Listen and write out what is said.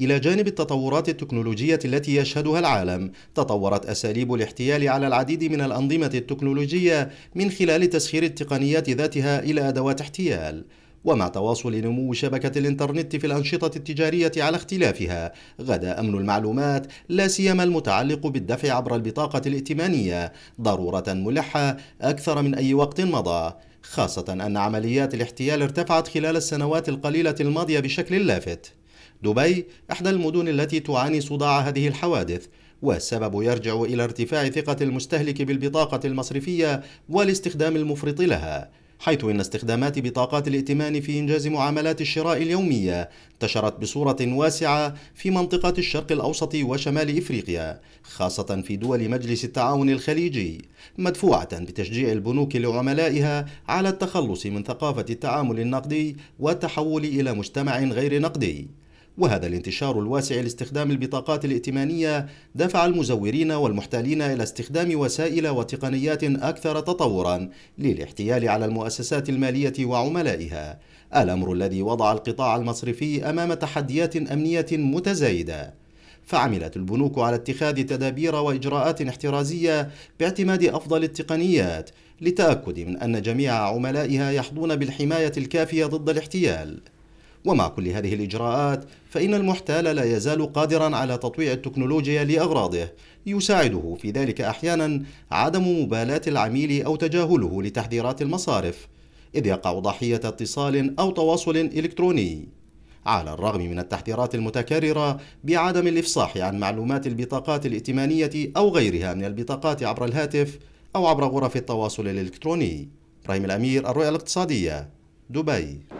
إلى جانب التطورات التكنولوجية التي يشهدها العالم تطورت أساليب الاحتيال على العديد من الأنظمة التكنولوجية من خلال تسخير التقنيات ذاتها إلى أدوات احتيال ومع تواصل نمو شبكة الإنترنت في الأنشطة التجارية على اختلافها غدا أمن المعلومات لا سيما المتعلق بالدفع عبر البطاقة الائتمانية ضرورة ملحة أكثر من أي وقت مضى خاصة أن عمليات الاحتيال ارتفعت خلال السنوات القليلة الماضية بشكل لافت دبي إحدى المدن التي تعاني صداع هذه الحوادث والسبب يرجع إلى ارتفاع ثقة المستهلك بالبطاقة المصرفية والاستخدام المفرط لها حيث إن استخدامات بطاقات الائتمان في إنجاز معاملات الشراء اليومية انتشرت بصورة واسعة في منطقة الشرق الأوسط وشمال إفريقيا خاصة في دول مجلس التعاون الخليجي مدفوعة بتشجيع البنوك لعملائها على التخلص من ثقافة التعامل النقدي والتحول إلى مجتمع غير نقدي وهذا الانتشار الواسع لاستخدام البطاقات الائتمانية دفع المزورين والمحتالين إلى استخدام وسائل وتقنيات أكثر تطورا للاحتيال على المؤسسات المالية وعملائها الأمر الذي وضع القطاع المصرفي أمام تحديات أمنية متزايدة فعملت البنوك على اتخاذ تدابير وإجراءات احترازية باعتماد أفضل التقنيات للتأكد من أن جميع عملائها يحظون بالحماية الكافية ضد الاحتيال ومع كل هذه الإجراءات فإن المحتال لا يزال قادرا على تطويع التكنولوجيا لأغراضه يساعده في ذلك أحيانا عدم مبالاة العميل أو تجاهله لتحذيرات المصارف إذ يقع ضحية اتصال أو تواصل إلكتروني على الرغم من التحذيرات المتكررة بعدم الإفصاح عن معلومات البطاقات الائتمانية أو غيرها من البطاقات عبر الهاتف أو عبر غرف التواصل الإلكتروني إبراهيم الأمير الرؤية الاقتصادية دبي